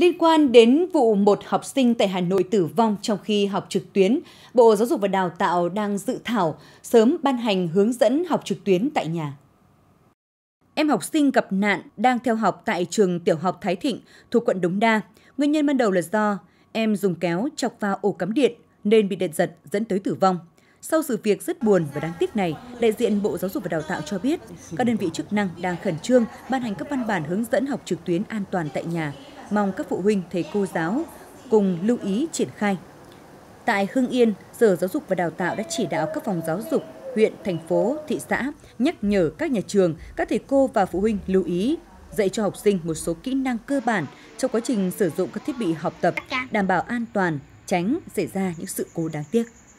Liên quan đến vụ một học sinh tại Hà Nội tử vong trong khi học trực tuyến, Bộ Giáo dục và Đào tạo đang dự thảo sớm ban hành hướng dẫn học trực tuyến tại nhà. Em học sinh gặp nạn đang theo học tại trường tiểu học Thái Thịnh thuộc quận Đống Đa. Nguyên nhân ban đầu là do em dùng kéo chọc vào ổ cắm điện nên bị điện giật dẫn tới tử vong. Sau sự việc rất buồn và đáng tiếc này, đại diện Bộ Giáo dục và Đào tạo cho biết các đơn vị chức năng đang khẩn trương ban hành các văn bản hướng dẫn học trực tuyến an toàn tại nhà mong các phụ huynh, thầy cô giáo cùng lưu ý triển khai. Tại Hưng Yên, Sở Giáo dục và Đào tạo đã chỉ đạo các phòng giáo dục, huyện, thành phố, thị xã nhắc nhở các nhà trường, các thầy cô và phụ huynh lưu ý dạy cho học sinh một số kỹ năng cơ bản trong quá trình sử dụng các thiết bị học tập, đảm bảo an toàn, tránh xảy ra những sự cố đáng tiếc.